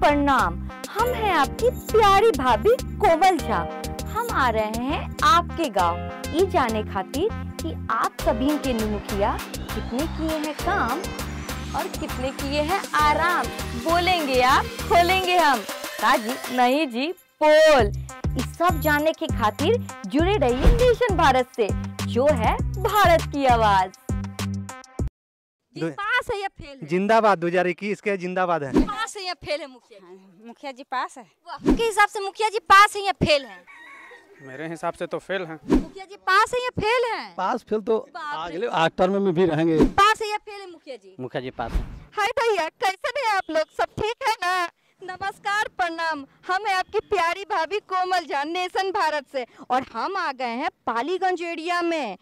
प्रणाम हम हैं आपकी प्यारी भाभी कोमल झा हम आ रहे हैं आपके गांव ये जाने खातिर कि आप सभी के मुखिया कितने किए हैं काम और कितने किए हैं आराम बोलेंगे आप खोलेंगे हम राजी नहीं जी पोल इस सब जानने के खातिर जुड़े रहिए नेशन भारत से जो है भारत की आवाज पास है या फेल जिंदाबाद दो हजार इक्कीस के जिंदाबाद है या फेल है मुखिया जी? हाँ, मुखिया जी पास है आपके हिसाब से मुखिया जी पास है या फेल है मेरे हिसाब से तो फेल है मुखिया जी पास है या फेल है पास फेल तो अगले आठ टर्म में भी रहेंगे पास है या फेल है मुखिया जी मुखिया जी पास है हाय भैया कैसे है आप लोग सब ठीक है ना नमस्कार प्रणाम हम है आपकी प्यारी भाभी कोमल जान नेशन भारत से और हम आ गए हैं पालीगंज एरिया में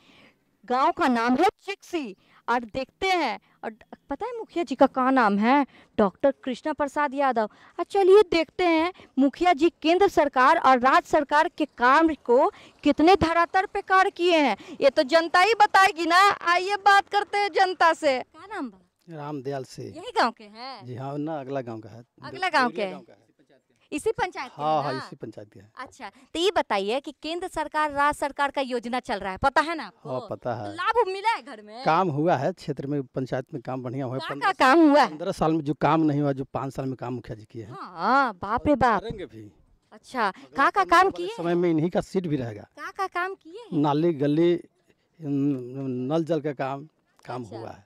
गांव का नाम है चिक्सी और देखते हैं और पता है मुखिया जी का क्या नाम है डॉक्टर कृष्णा प्रसाद यादव और अच्छा, चलिए देखते हैं मुखिया जी केंद्र सरकार और राज्य सरकार के काम को कितने धरातल पे कार्य किए हैं ये तो जनता ही बताएगी ना आइए बात करते हैं जनता से क्या नाम रामदयाल से यही गाँव के हैं जी हाँ ना अगला गाँव का है अगला गाँव के, है इसी पंचायत हाँ हाँ इसी पंचायत के अच्छा तो ये बताइए कि केंद्र सरकार राज्य सरकार का योजना चल रहा है पता है ना हाँ, आपको हाँ पता है लाभ मिला है घर में काम हुआ है क्षेत्र में पंचायत में काम बढ़िया हुआ है काम हुआ है पंद्रह साल में जो काम नहीं हुआ जो पाँच साल में काम मुखिया जी किए हैं हाँ, बाप रे बाप भी अच्छा कहाँ का काम किए समय में इन्हीं का सीट भी रहेगा कहाँ का काम किए नाली गली नल जल का काम काम अच्छा। हुआ है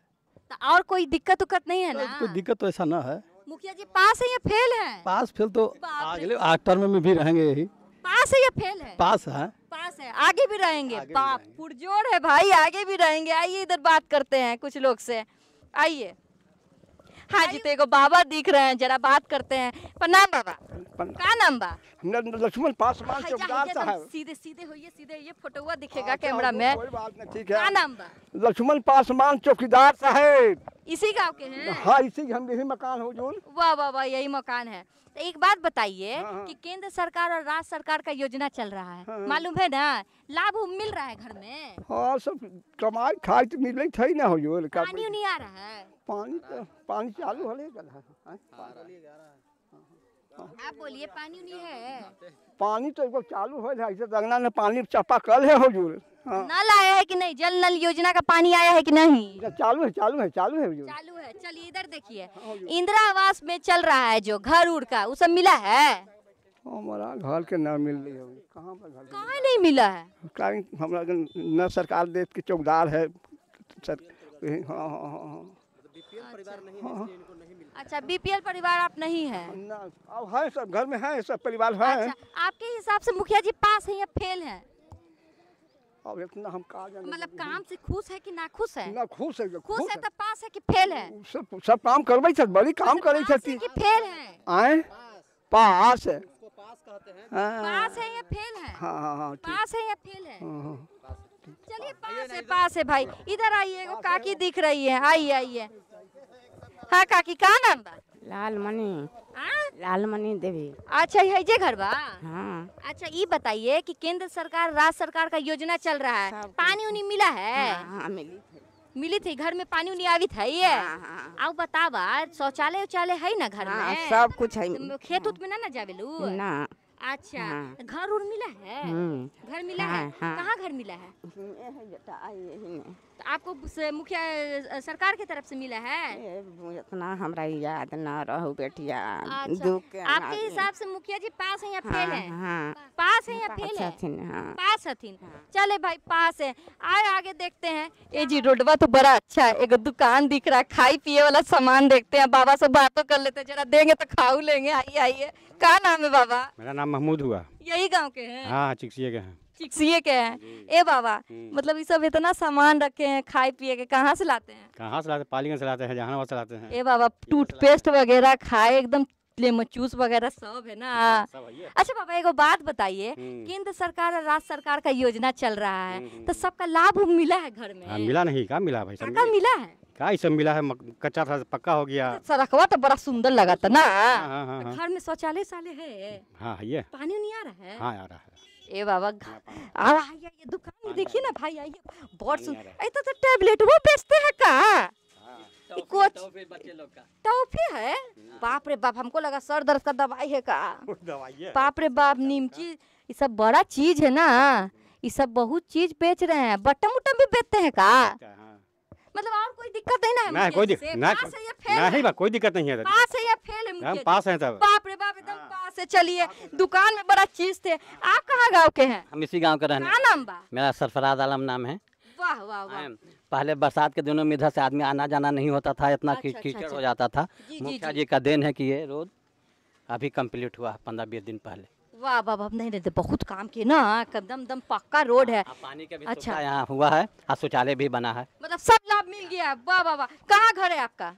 तो और कोई दिक्कत उक्कत नहीं है ना कोई दिक्कत तो ऐसा ना है मुखिया जी पास है या फेल है पास फेल तो अगले आठ टर्म में भी रहेंगे यही पास है या फेल है पास है पास है आगे भी रहेंगे बाप पुरजोर है भाई आगे भी रहेंगे आइए इधर बात करते हैं कुछ लोग से आइए हाँ जी तेरे को बाबा दिख रहे हैं जरा बात करते हैं प्रणाम बाबा का अच्छा, नाम बा लक्ष्मण पासवान चौकीदार साहब सीधे सीधे होइए सीधे ये हुआ दिखेगा कैमरा में ठीक है का नाम बा लक्ष्मण पासवान चौकीदार साहब इसी गांव के हैं हाँ इसी हम यही मकान हो जो वाह वाह वाह यही मकान है तो एक बात बताइए हाँ, हाँ। कि केंद्र सरकार और राज्य सरकार का योजना चल रहा है हाँ। मालूम है ना लाभ मिल रहा है घर में हाँ सब कमाई खाई तो मिले थी ना हो जो पानी नहीं आ रहा है पानी तो, पानी चालू हो आप बोलिए पानी नहीं है पानी तो एक बार चालू हो जाए तो अंगना ने पानी चापा कल है हजूर नल आया है कि नहीं जल नल योजना का पानी आया है कि नहीं चालू है चालू है चालू है चालू है चलिए इधर देखिए हाँ, इंदिरा आवास में चल रहा है जो घर उड़ का वो सब मिला है हमारा घर के ना मिल रही है कहाँ पर घर कहाँ नहीं मिला है कारण हमारा न सरकार देश के चौकदार है सर हाँ हाँ हाँ हाँ, अच्छा। हाँ, हाँ। अच्छा बीपीएल परिवार आप नहीं है ना अब है सब घर में है सब परिवार है अच्छा, आपके हिसाब से मुखिया जी पास है या फेल है अब इतना हम का मतलब काम से खुश है कि ना खुश है ना खुश है खुश है तो पास है कि फेल है सब सब काम करबै छथि बड़ी काम मतलब करे छथि कि फेल है आए पास है उसको पास कहते हैं पास है या फेल है हां हां हां पास है या फेल है चलिए पास है पास है भाई इधर आइए काकी दिख रही है आइए आइए हाँ काकी का नाम बा लाल मणि हाँ? लाल मणि देवी अच्छा है जे घर बा हाँ। अच्छा ये बताइए कि केंद्र सरकार राज्य सरकार का योजना चल रहा है पानी उनी मिला है हाँ, हाँ, मिली मिली थी घर में पानी उनी आवित है ये हाँ, हाँ। आओ बतावा शौचालय उचालय है ना घर में सब कुछ है खेत उत में ना जावे लू ना अच्छा हाँ। घर उर मिला है हम्म। घर मिला हाँ, है हाँ। कहाँ घर मिला है तो आपको मुखिया सरकार की तरफ से मिला है इतना हमारा याद ना रहो बेटिया अच्छा। आपके हिसाब से मुखिया जी पास है या हाँ, फेल है हाँ, पास है या फेल है हाँ, पास हथिन हाँ, चले भाई पास है आए आगे देखते हैं ये जी रोडवा तो बड़ा अच्छा है एक दुकान दिख रहा है खाई पिए वाला सामान देखते हैं बाबा से बातों कर लेते हैं जरा देंगे तो खाऊ लेंगे आइए आइए क्या नाम है बाबा मेरा नाम महमूद हुआ यही गाँव के है हाँ के हैं हाँ, सीए के हैं ए बाबा हम्म। मतलब ये सब इतना सामान रखे हैं खाए पिए के कहाँ से लाते हैं कहाँ से लाते पालीगंज से लाते हैं जहाँ से लाते हैं ए बाबा टूथपेस्ट वगैरह खाए एकदम चूस वगैरह सब है ना हाँ, अच्छा बाबा एक बात बताइए हम्म। केंद्र सरकार और राज्य सरकार का योजना चल रहा है हम्म, तो सबका लाभ मिला है घर में हाँ, मिला नहीं क्या मिला भाई क्या मिला है का सब मिला है कच्चा था पक्का हो गया सड़कवा अच्छा, तो बड़ा सुंदर लगा था ना हाँ, घर में शौचालय साले है हाँ ये पानी नहीं आ रहा है हाँ आ रहा है ए बाबा और आइए ये दुकान देखिए ना भाई आइए बहुत सुंदर तो, तो टैबलेट वो बेचते हैं का कुछ हाँ। टॉफी है हाँ। बाप रे बाप हमको लगा सर दर्द का दवाई है का बाप रे बाप नीमची ये सब बड़ा चीज है ना ये सब बहुत चीज बेच रहे हैं बटम उटम भी बेचते हैं का हाँ। मतलब और कोई दिक्कत नहीं ना है ना कोई दिक्कत ना नहीं बा कोई दिक्कत नहीं है पास है या फेल है तो। मुझे हम पास हैं तब बाप रे बाप एकदम हाँ। पास है चलिए दुकान में बड़ा चीज थे आप कहां गांव के हैं हम इसी गांव के रहने क्या नाम बा मेरा सरफराज आलम नाम है वाह वाह वाह पहले बरसात के दिनों में इधर से आदमी आना जाना नहीं होता था इतना अच्छा, अच्छा, कीचड़ अच्छा। हो जाता था मुखिया जी का देन है कि ये रोड अभी कंप्लीट हुआ पंद्रह बीस दिन पहले वाह वाह वाह नहीं नहीं तो बहुत काम किए ना कदम दम पक्का रोड है हाँ, पानी का भी अच्छा यहाँ हुआ है और हाँ, शौचालय भी बना है मतलब सब लाभ मिल गया है वाह वाह वाह कहाँ घर है आपका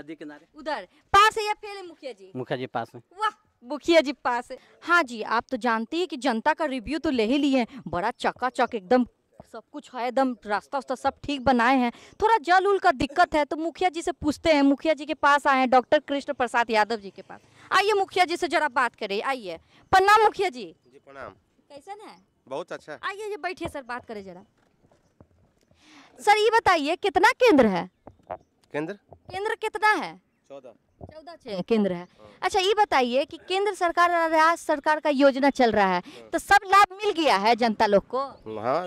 नदी किनारे उधर पास है या फेल मुखिया जी मुखिया जी पास है वाह मुखिया जी पास है हाँ जी आप तो जानते हैं कि जनता का रिव्यू तो ले ही लिए हैं बड़ा चक एकदम सब कुछ है एकदम रास्ता उस्ता सब ठीक बनाए हैं थोड़ा जल उल का दिक्कत है तो मुखिया जी से पूछते हैं मुखिया जी के पास आए हैं डॉक्टर कृष्ण प्रसाद यादव जी के पास आइए मुखिया जी से जरा बात करे आइए प्रणाम मुखिया जी जी प्रणाम कैसे है बहुत अच्छा आइए ये बैठिए सर बात करे जरा सर ये बताइए कितना केंद्र है केंद्र केंद्र कितना है चौदह चौदह केंद्र है अच्छा ये बताइए कि केंद्र सरकार और राज्य सरकार का योजना चल रहा है हाँ। तो सब लाभ मिल गया है जनता लोग को हाँ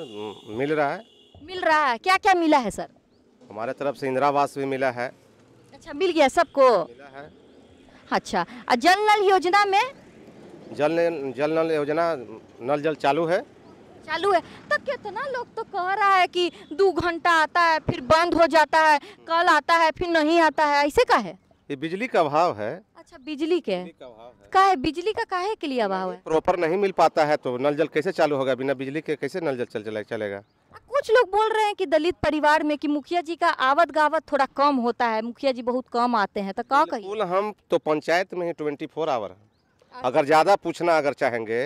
मिल रहा है मिल रहा है क्या क्या मिला है सर हमारे तरफ से इंदिरा आवास भी मिला है अच्छा मिल गया सबको मिला है अच्छा जल नल योजना में जल जल नल योजना नल जल चालू है चालू है तो कितना लोग तो कह रहा है कि दो घंटा आता है फिर बंद हो जाता है कल आता है फिर नहीं आता है ऐसे का है ये बिजली का अभाव है अच्छा बिजली के का है बिजली का काहे के लिए अभाव है प्रॉपर नहीं मिल पाता है तो नल जल कैसे चालू होगा बिना बिजली के कैसे नल जल चल चलेगा कुछ लोग बोल रहे हैं कि दलित परिवार में कि मुखिया जी का आवत गावत थोड़ा कम होता है मुखिया जी बहुत कम आते हैं तो क्या कहिए हम तो पंचायत में ही ट्वेंटी फोर आवर अच्छा। अगर ज़्यादा पूछना अगर चाहेंगे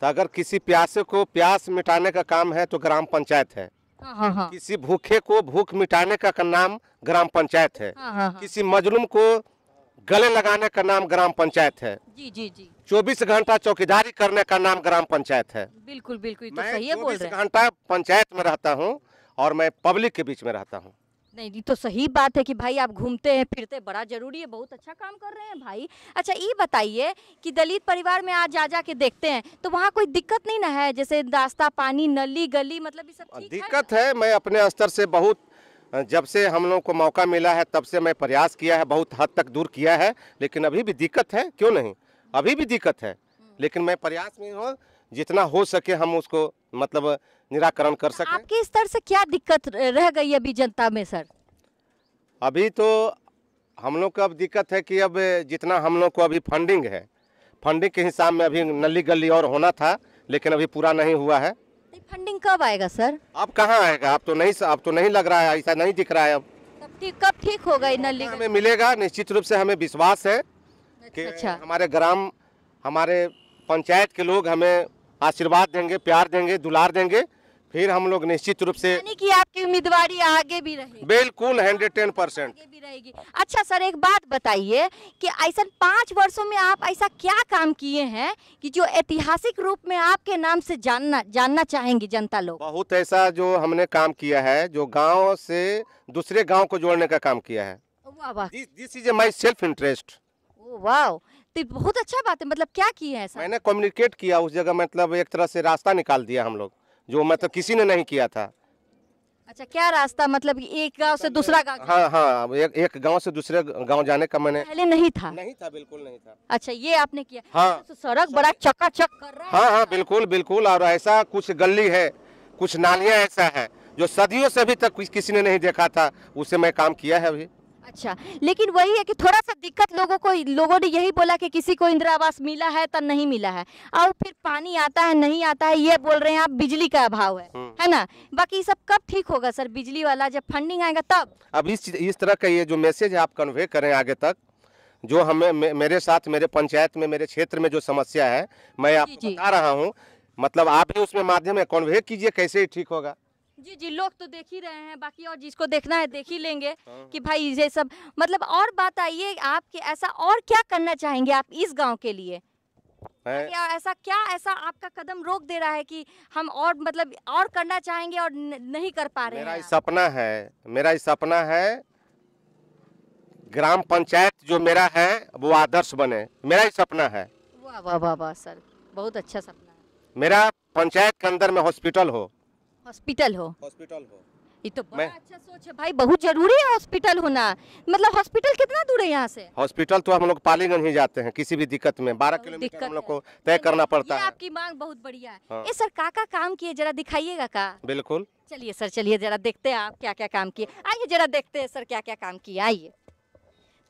तो अगर किसी प्यासे को प्यास मिटाने का काम है तो ग्राम पंचायत है हाँ हाँ।, हाँ। किसी भूखे को भूख मिटाने का, का नाम ग्राम पंचायत है हाँ हाँ।, हाँ। किसी मजलूम को गले लगाने का नाम ग्राम पंचायत है जी जी जी चौबीस घंटा चौकीदारी करने का नाम ग्राम पंचायत है बिल्कुल बिल्कुल तो सही है बोल रहे घंटा पंचायत में रहता हूँ और मैं पब्लिक के बीच में रहता हूँ नहीं ये तो सही बात है कि भाई आप घूमते हैं फिरते बड़ा जरूरी है बहुत अच्छा काम कर रहे हैं भाई अच्छा ये बताइए कि दलित परिवार में आज जा जा के देखते हैं तो वहाँ कोई दिक्कत नहीं ना है जैसे रास्ता पानी नली गली मतलब ये सब दिक्कत है, है मैं अपने स्तर से बहुत जब से हम लोग को मौका मिला है तब से मैं प्रयास किया है बहुत हद तक दूर किया है लेकिन अभी भी दिक्कत है क्यों नहीं अभी भी दिक्कत है लेकिन मैं प्रयास में हूँ जितना हो सके हम उसको मतलब निराकरण कर सके आपके स्तर से क्या दिक्कत रह गई अभी जनता में सर अभी तो हम लोग को अब दिक्कत है कि अब जितना हम लोग को अभी फंडिंग है फंडिंग के हिसाब में अभी नली गली और होना था लेकिन अभी पूरा नहीं हुआ है नहीं फंडिंग कब आएगा सर अब कहाँ आएगा आप तो नहीं आप तो नहीं लग रहा है ऐसा नहीं दिख रहा है अब कब ठीक कब ठीक होगा इन नल हमें मिलेगा निश्चित रूप से हमें विश्वास है कि अच्छा। हमारे ग्राम हमारे पंचायत के लोग हमें आशीर्वाद देंगे प्यार देंगे दुलार देंगे फिर हम लोग निश्चित रूप से यानी कि आपकी उम्मीदवारी आगे भी रहेगी बिल्कुल हंड्रेड टेन परसेंट भी रहेगी अच्छा सर एक बात बताइए कि ऐसा पाँच वर्षों में आप ऐसा क्या काम किए हैं कि जो ऐतिहासिक रूप में आपके नाम से जानना जानना चाहेंगे जनता लोग बहुत ऐसा जो हमने काम किया है जो गाँव से दूसरे गाँव को जोड़ने का काम किया है this is my self interest वाह तो बहुत अच्छा बात है मतलब क्या किया है सर मैंने कम्युनिकेट किया उस जगह मतलब एक तरह से रास्ता निकाल दिया हम लोग जो मतलब किसी ने नहीं किया था अच्छा क्या रास्ता मतलब एक गांव से दूसरा गांव हाँ हाँ एक, एक गांव से दूसरे गांव जाने का मैंने पहले नहीं था नहीं था बिल्कुल नहीं था अच्छा ये आपने किया हाँ तो सड़क बड़ा चक कर रहा हाँ हाँ बिल्कुल बिल्कुल और ऐसा कुछ गली है कुछ नालियाँ ऐसा है जो सदियों से अभी तक किसी ने नहीं देखा था उससे मैं काम किया है अभी अच्छा लेकिन वही है कि थोड़ा सा दिक्कत लोगों को लोगों ने यही बोला कि किसी को इंदिरा आवास मिला है तो नहीं मिला है और फिर पानी आता है नहीं आता है ये बोल रहे हैं आप बिजली का अभाव है हम्म। है ना बाकी सब कब ठीक होगा सर बिजली वाला जब फंडिंग आएगा तब अब इस इस तरह का ये जो मैसेज आप कन्वे करें आगे तक जो हमें मे, मेरे साथ मेरे पंचायत में मेरे क्षेत्र में जो समस्या है मैं आपको बता रहा हूँ मतलब आप ही उसमें माध्यम है कन्वे कीजिए कैसे ठीक होगा जी जी लोग तो देख ही रहे हैं बाकी और जिसको देखना है देख ही लेंगे हाँ, कि हाँ। भाई ये सब मतलब और बात आइए आपके ऐसा और क्या करना चाहेंगे आप इस गांव के लिए क्या ऐसा क्या ऐसा आपका कदम रोक दे रहा है कि हम और मतलब और करना चाहेंगे और नहीं कर पा रहे मेरा हैं सपना है मेरा सपना है ग्राम पंचायत जो मेरा है वो आदर्श बने मेरा ही सपना है वाह वाह वाह वाह सर बहुत अच्छा सपना है मेरा पंचायत के अंदर में हॉस्पिटल हो हॉस्पिटल हो हॉस्पिटल हो ये तो बड़ा अच्छा सोच है भाई बहुत जरूरी है हॉस्पिटल होना मतलब हॉस्पिटल कितना दूर है यहाँ से हॉस्पिटल तो हम लोग पालीगंज ही जाते हैं किसी भी दिक्कत में बारह किलोमीटर हम लोग को तय करना पड़ता है आपकी मांग बहुत बढ़िया है हाँ। ये सर का, का काम किए जरा दिखाइएगा का बिल्कुल चलिए सर चलिए जरा देखते हैं आप क्या क्या काम किए आइए जरा देखते हैं सर क्या क्या काम किए आइए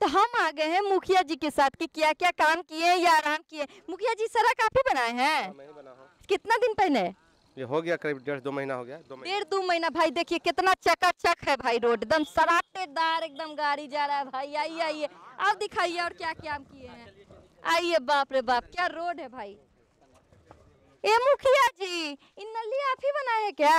तो हम आ गए हैं मुखिया जी के साथ की क्या क्या काम किए या आराम किए मुखिया जी आप ही बनाए हैं हाँ, कितना दिन पहले ये हो गया करीब डेढ़ दो महीना हो गया डेढ़ दो महीना भाई देखिए कितना चका चक है भाई रोड एकदम सराटेदार एकदम गाड़ी जा रहा है भाई आइए आइए अब दिखाइए और क्या क्या हम किए हैं आइए बाप रे बाप क्या रोड है भाई ए मुखिया जी इन नली आप ही बनाए है क्या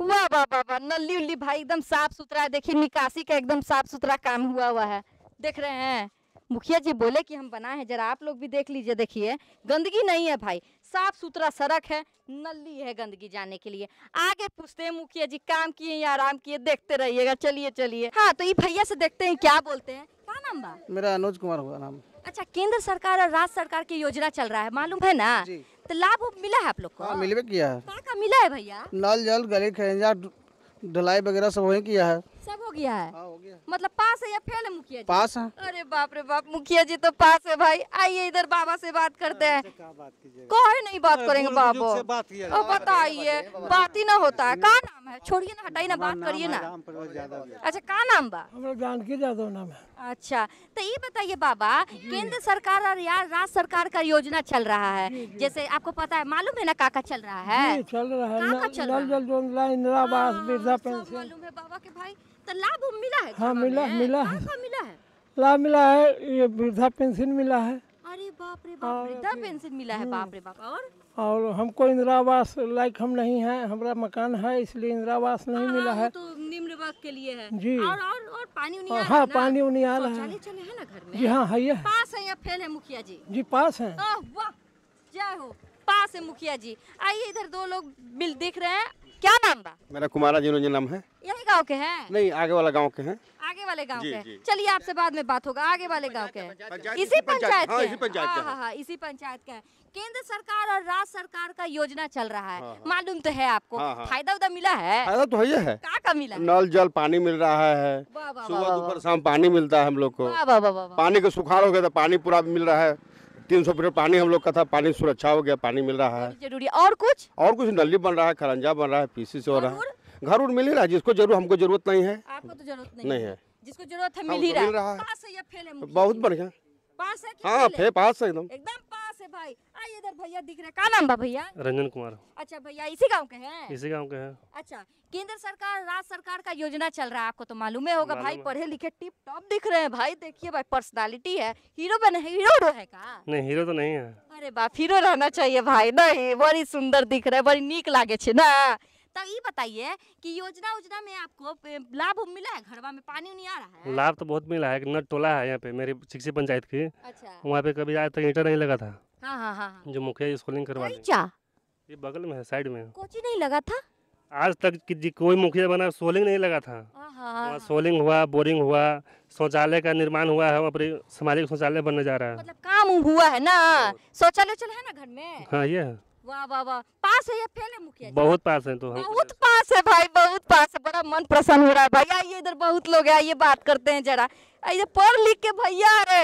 वाह वाह वाह वाह नली उल्ली भाई एकदम साफ सुथरा है देखिए निकासी का एकदम साफ सुथरा काम हुआ हुआ है देख रहे हैं मुखिया जी बोले कि हम बनाए हैं जरा आप लोग भी देख लीजिए देखिए गंदगी नहीं है भाई साफ सुथरा सड़क है नली है गंदगी जाने के लिए आगे पूछते हैं मुखिया जी काम किए या आराम किए देखते रहिएगा चलिए चलिए हाँ तो ये भैया से देखते हैं क्या बोलते हैं क्या नाम बा मेरा अनुज कुमार हुआ नाम अच्छा केंद्र सरकार और राज्य सरकार की योजना चल रहा है मालूम है ना तो लाभ मिला है आप लोग को हाँ, मिले किया है मिला है भैया नल जल गली ढलाई वगैरह सब वही किया है सब हो गया है हाँ, हो गया। मतलब पास है या फेल है मुखिया जी पास है अरे बाप रे बाप मुखिया जी तो पास है भाई आइए इधर बाबा से बात करते हाँ, हैं अच्छा, कोई नहीं बात हाँ, करेंगे बाबू और बताइए बात ही ना होता है कहा नाम है छोड़िए ना हटाइए ना बात करिए ना अच्छा कहा नाम बा यादव नाम है अच्छा तो ये बताइए बाबा केंद्र सरकार और यार राज्य सरकार का योजना चल रहा है जैसे आपको पता है मालूम है ना काका चल रहा है चल रहा है इंदिरा आवास वृद्धा पेंशन मालूम है बाबा के भाई तो लाभ मिला है हाँ मिला मिला है मिला है लाभ मिला है ये वृद्धा पेंशन मिला है अरे बाप रे बाप वृद्धा पेंशन मिला है हम्म। बाप रे बाप और और हमको इंदिरा आवास लायक हम नहीं है हमारा मकान है इसलिए इंदिरा आवास नहीं हाँ, मिला है तो निम्न वर्ग के लिए है जी और और, और पानी उन्हीं हाँ पानी उन्हीं आ रहा है चले है ना घर में जी हाँ है ये पास है या फेल है मुखिया जी जी पास है जय हो पास है मुखिया जी आइए इधर दो लोग मिल देख रहे हैं क्या नाम बा मेरा कुमारा जी नाम है यही गाँव के है नहीं आगे वाला गाँव के है आगे वाले गाँव के चलिए आपसे बाद में बात होगा आगे वाले गाँव के इसी पंचायत के इसी पंचायत के केंद्र सरकार और राज्य सरकार का योजना चल रहा है हाँ, हाँ। मालूम तो है आपको हाँ, फायदा उदा मिला है फायदा तो है है का का मिला नल जल पानी मिल रहा है सुबह दोपहर शाम पानी मिलता है हम लोग को पानी को सुखाड़ हो गया तो पानी पूरा मिल रहा है तीन सौ मीटर पानी हम लोग का था पानी सुरक्षा हो गया पानी मिल रहा है जरूरी और कुछ और कुछ नली बन रहा है खरंजा बन रहा है पीसी से हो रहा है घर उड़ मिल ही रहा है जिसको जरूर हमको जरूरत नहीं है आपको तो जरूरत नहीं, नहीं है जिसको जरूरत है मिल ही रहा है बहुत बढ़िया पास है हाँ पास है एकदम एकदम भाई आइए इधर भैया दिख रहे क्या नाम बा भैया रंजन कुमार अच्छा भैया इसी गांव के हैं इसी गांव के हैं अच्छा केंद्र सरकार राज्य सरकार का योजना चल रहा है आपको तो मालूम ही होगा भाई पढ़े लिखे टिप टॉप दिख रहे हैं भाई देखिए भाई पर्सनालिटी है हीरो बने हीरो है का नहीं हीरो तो नहीं है अरे बाप हीरो रहना चाहिए भाई नहीं बड़ी सुंदर दिख रहे बड़ी निक लागे छे ना तो ये बताइए कि योजना उजना में आपको लाभ मिला है घरवा में पानी नहीं आ रहा है लाभ तो बहुत मिला है नट टोला है यहाँ पे मेरी शिक्षी पंचायत की अच्छा वहाँ पे कभी आज तक ईटा नहीं लगा था हाँ, हाँ, हाँ, जो मुखिया जी स्कूलिंग करवा क्या ये बगल में है साइड में कोची नहीं लगा था आज तक कि कोई मुखिया बना सोलिंग नहीं लगा था वहाँ सोलिंग हुआ बोरिंग हुआ शौचालय का निर्माण हुआ है वहाँ पर सामाजिक शौचालय बनने जा रहा है मतलब काम हुआ है ना शौचालय चल है ना घर में हाँ ये है वाह वाह वाह पास है या फेल है मुखिया बहुत पास है तो हम बहुत पास है भाई बहुत पास है बड़ा मन प्रसन्न हो रहा है भाई आइए इधर बहुत लोग है आइए बात करते हैं जरा इधर पढ़ लिख के भैया अरे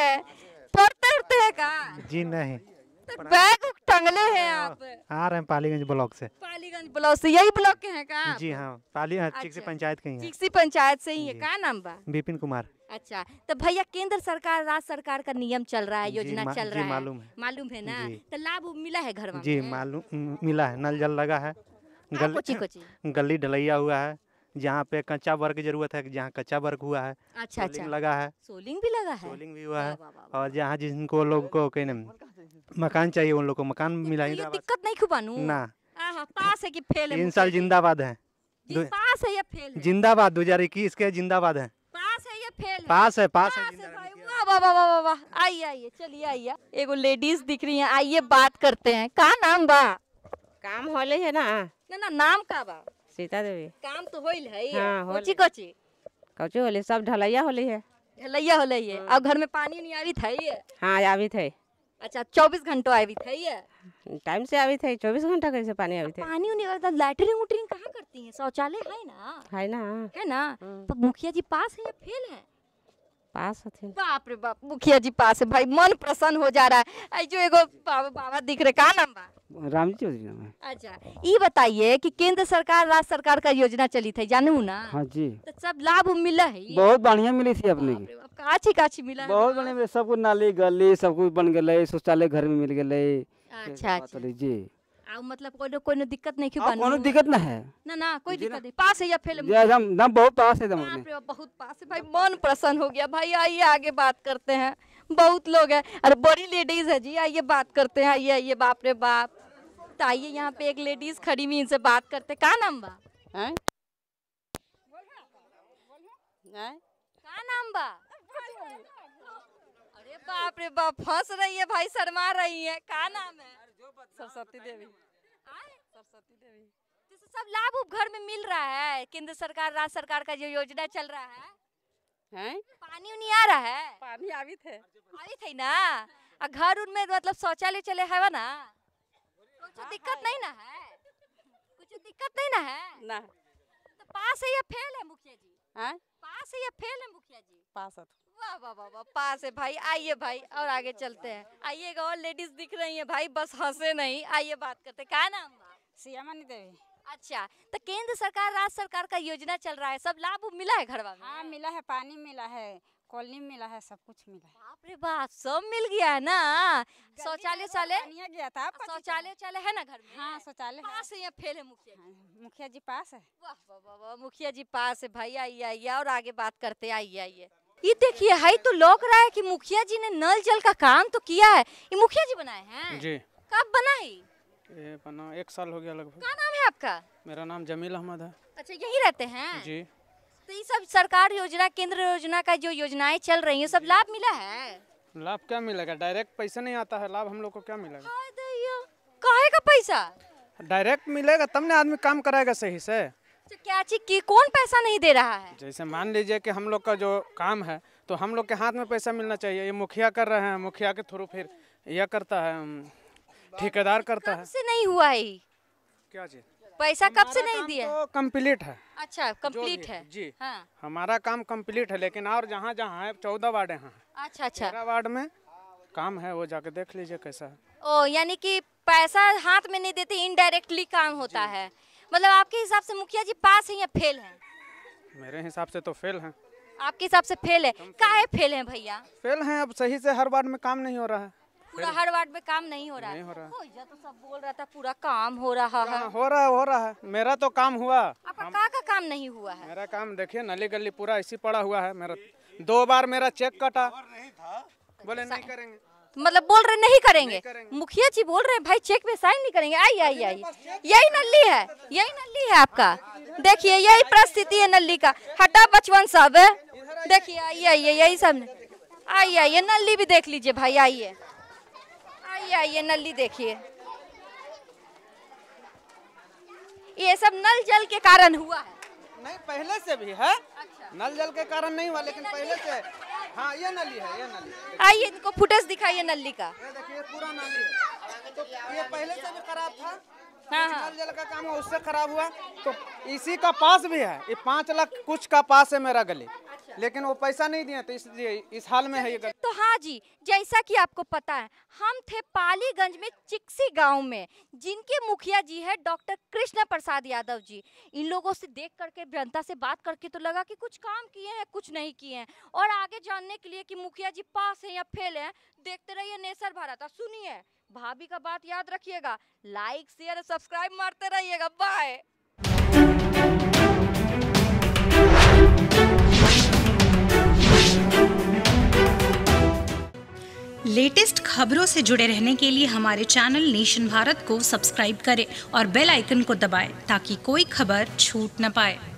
पढ़ते उठते है का जी नहीं तो बैग टंगले हैं आप आ रहे हैं पालीगंज ब्लॉक से पालीगंज ब्लॉक से यही ब्लॉक के हैं कहाँ जी हाँ पाली हाँ, अच्छा, पंचायत के हैं पंचायत से ही है क्या नाम बा बिपिन कुमार अच्छा तो भैया केंद्र सरकार राज्य सरकार का नियम चल रहा है योजना चल रहा है मालूम है मालूम है ना तो लाभ मिला है घर जी मालूम मिला है नल जल लगा है गली डलैया हुआ है जहाँ पे कच्चा वर्ग की जरूरत है जहाँ कच्चा वर्ग हुआ है अच्छा अच्छा लगा है सोलिंग भी लगा है सोलिंग भी हुआ है और जहाँ जिनको लोग को कहीं मकान चाहिए उन लोग को मकान मिला तो दिक्कत नहीं खुबानू ना पास है की फेल साल जिंदाबाद है पास है या फेल जिंदाबाद दो हजार इक्कीस के जिंदाबाद है पास है या फेल पास है पास वाह वाह वाह वाह आइए आइए चलिए आइए एगो लेडीज दिख रही हैं आइए बात करते हैं कहा नाम बा काम होले है ना ना ना नाम का बा सीता देवी काम तो होइल है हाँ, होली। कोची कोची होले सब ढलैया होले है ढलैया होले हाँ। है अब घर में पानी हाँ, नहीं आवित है हां आवित है अच्छा 24 घंटो आवित है टाइम से आवित है 24 घंटा कैसे पानी आवित है पानी उन्हें तो लैटरिन उटरिन कहां करती है शौचालय है ना है ना है ना हाँ। तो मुखिया जी पास है या फेल है पास हथिन बाप रे बाप मुखिया जी पास है भाई मन प्रसन्न हो जा रहा है जो एगो बाबा, बाबा दिख रहे का नाम बा राम चौधरी नाम है अच्छा ये बताइए कि केंद्र सरकार राज्य सरकार का योजना चली थी जानू ना हाँ जी तो सब लाभ मिला है बहुत बढ़िया मिली थी अपने की काची काची मिला बहुत बढ़िया सबको नाली गली सब कुछ बन गए शौचालय घर में मिल गए अच्छा अच्छा जी आ मतलब कोई कोनो दिक्कत नहीं क्यों हाँ, कोनो दिक्कत ना है ना ना कोई दिक्कत नहीं पास है या फेल एकदम ना बहुत पास है एकदम बहुत पास है भाई मन प्रसन्न हो गया भाई आइए आगे बात करते हैं बहुत लोग हैं अरे बड़ी लेडीज है जी आइए बात करते हैं आइए आइए बाप रे बाप तो आइए यहाँ पे एक लेडीज खड़ी हुई इनसे बात करते का नाम बा नाम बा अरे बाप रे बाप फंस रही है भाई शर्मा रही है का नाम है सरस्वती देवी सरस्वती देवी जैसे सब लाभ घर में मिल रहा है केंद्र सरकार राज्य सरकार का जो योजना चल रहा है हैं पानी उनी आ रहा है पानी आवित है आवित है ना और घर उन में मतलब शौचालय चले है ना कुछ हाँ, दिक्कत हाँ। नहीं ना है कुछ दिक्कत नहीं ना है ना तो पास है या फेल है मुखिया जी हैं हाँ? पास है या फेल है मुखिया जी पास है तो। वाह वाह वाह वाह पास है भाई आइए भाई और आगे चलते हैं आइएगा और लेडीज दिख रही है भाई बस हंसे नहीं आइए बात करते क्या नाम सियामनी देवी अच्छा तो केंद्र सरकार राज्य सरकार का योजना चल रहा है सब लाभ मिला है घर वाले हाँ मिला है पानी मिला है कॉलोनी मिला है सब कुछ मिला है बाप रे बाप सब मिल गया है ना शौचालय मतलब साले गया था शौचालय चले है ना घर में हाँ शौचालय पास है फेल है मुखिया हाँ, मुखिया जी पास है वाह वाह वाह मुखिया जी पास है भाई आइए आइए और आगे बात करते आइए आइए ये देखिए हाई तो लौक रहा है कि मुखिया जी ने नल जल का काम तो किया है ये मुखिया जी बनाए हैं जी कब बना है बना एक साल हो गया लगभग क्या नाम है आपका मेरा नाम जमील अहमद है अच्छा यही रहते हैं जी तो ये सब सरकार योजना केंद्र योजना का जो योजनाएं चल रही है सब लाभ मिला है लाभ क्या मिलेगा डायरेक्ट पैसा नहीं आता है लाभ हम लोग को क्या मिलेगा काहे का पैसा डायरेक्ट मिलेगा तब ना आदमी काम करेगा सही से तो क्या क्या की कौन पैसा नहीं दे रहा है जैसे मान लीजिए कि हम लोग का जो काम है तो हम लोग के हाथ में पैसा मिलना चाहिए ये मुखिया कर रहे हैं मुखिया के थ्रू फिर यह करता है ठेकेदार करता है से नहीं हुआ ही क्या जी पैसा कब से नहीं दिया तो कंप्लीट है अच्छा कंप्लीट है जी हाँ। हमारा काम कंप्लीट है लेकिन और जहाँ जहाँ है चौदह वार्ड यहाँ अच्छा अच्छा वार्ड में काम है वो जाके देख लीजिए कैसा है ओ यानी कि पैसा हाथ में नहीं देते इनडायरेक्टली काम होता है मतलब आपके हिसाब से मुखिया जी पास है या फेल है मेरे हिसाब से तो फेल है आपके हिसाब से फेल है का है फेल है भैया फेल है अब सही से हर वार्ड में काम नहीं हो रहा है पूरा हर वार्ड में काम नहीं हो रहा है भैया तो सब बोल रहा था पूरा काम हो रहा है हाँ, हो रहा है हो रहा है मेरा तो काम हुआ आपका का, का काम नहीं हुआ है मेरा काम देखिए नली गली पूरा इसी पड़ा हुआ है मेरा दो बार मेरा चेक कटा बोले नहीं करेंगे मतलब बोल रहे नहीं करेंगे, करेंगे। मुखिया जी बोल रहे भाई चेक पे साइन नहीं करेंगे आई आई आई यही नली है यही नली है आपका देखिए यही परिस्थिति है नली का हटा बचपन सब देखिए आई आइए यही सब आई आइए नली भी देख लीजिए भाई आइए आई आइए नली देखिए ये सब नल जल के कारण हुआ है नहीं पहले से भी है अच्छा। नल जल के कारण नहीं हुआ लेकिन पहले से हाँ ये नली है ये नली आइए इनको फुटेज दिखाइए नली का ये देखिए पूरा नली है तो ये पहले से भी खराब था हाँ, हाँ। जल का काम हुआ उससे खराब हुआ तो इसी का पास भी है ये पाँच लाख कुछ का पास है मेरा गली अच्छा। लेकिन वो पैसा नहीं दिया तो इस, इस हाल में है ये तो हाँ जी जैसा कि आपको पता है हम थे पालीगंज में चिक्सी गांव में जिनके मुखिया जी है डॉक्टर कृष्ण प्रसाद यादव जी इन लोगों से देख करके जनता से बात करके तो लगा कि कुछ काम किए हैं कुछ नहीं किए हैं और आगे जानने के लिए कि मुखिया जी पास हैं या फेल हैं देखते रहिए नेसर भारत सुनिए भाभी का बात याद रखिएगा लाइक शेयर सब्सक्राइब मारते रहिएगा बाय लेटेस्ट खबरों से जुड़े रहने के लिए हमारे चैनल नेशन भारत को सब्सक्राइब करें और बेल आइकन को दबाएं ताकि कोई खबर छूट न पाए